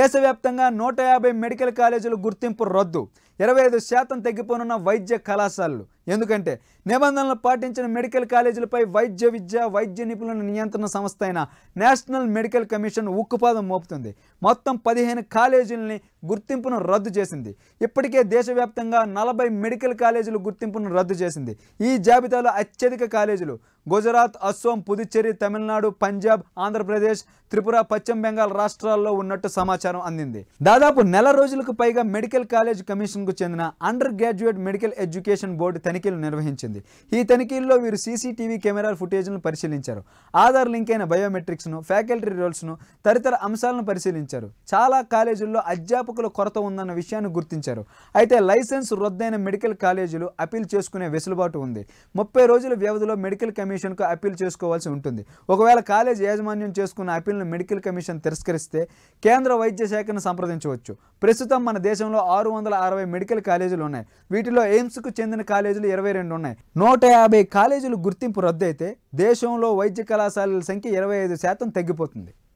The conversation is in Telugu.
దేశవ్యాప్తంగా నూట యాభై మెడికల్ కాలేజీలు గుర్తింపు రద్దు ఇరవై ఐదు శాతం తగ్గిపోనున్న వైద్య కళాశాలలు ఎందుకంటే నిబంధనలు పాటించిన మెడికల్ కాలేజీలపై వైద్య విద్య వైద్య నిపుణుల నియంత్రణ సంస్థ అయిన నేషనల్ మెడికల్ కమిషన్ ఉక్కుపాదం మోపుతుంది మొత్తం పదిహేను కాలేజీలని గుర్తింపును రద్దు చేసింది ఇప్పటికే దేశవ్యాప్తంగా నలభై మెడికల్ కాలేజీలు గుర్తింపును రద్దు చేసింది ఈ జాబితాలో అత్యధిక కాలేజీలు గుజరాత్ అస్సోం పుదుచ్చేరి తమిళనాడు పంజాబ్ ఆంధ్రప్రదేశ్ త్రిపుర పశ్చిమ బెంగాల్ రాష్ట్రాల్లో ఉన్నట్టు సమాచారం సమాచారం అందింది దాదాపు నెల రోజులకు పైగా మెడికల్ కాలేజ్ కమిషన్ కు చెందిన under graduate medical education board తనిఖీలు నిర్వహించింది ఈ తనిఖీల్లో వీరు సీసీటీవీ కెమెరాల ఫుటేజ్ను పరిశీలించారు ఆధార్ లింక్ అయిన బయోమెట్రిక్స్ను ఫ్యాకల్టీ రోల్స్ను తదితర అంశాలను పరిశీలించారు చాలా కాలేజీల్లో అధ్యాపకుల కొరత ఉందన్న విషయాన్ని గుర్తించారు అయితే లైసెన్స్ రద్దైన మెడికల్ కాలేజీలు అపీల్ చేసుకునే వెసులుబాటు ఉంది ముప్పై రోజుల వ్యవధిలో మెడికల్ కమిషన్కు అపీల్ చేసుకోవాల్సి ఉంటుంది ఒకవేళ కాలేజ్ యాజమాన్యం చేసుకున్న అప్పీల్ను మెడికల్ కమిషన్ తిరస్కరిస్తే కేంద్ర వైద్య శాఖను సంప్రదించవచ్చు ప్రస్తుతం మన దేశంలో ఆరు వందల అరవై మెడికల్ కాలేజీలు ఉన్నాయి వీటిలో ఎయిమ్స్కు చెందిన కాలేజీలు ఇరవై రెండు ఉన్నాయి నూట యాభై కాలేజీలు గుర్తింపు రద్దయితే దేశంలో వైద్య కళాశాలల సంఖ్య ఇరవై ఐదు శాతం తగ్గిపోతుంది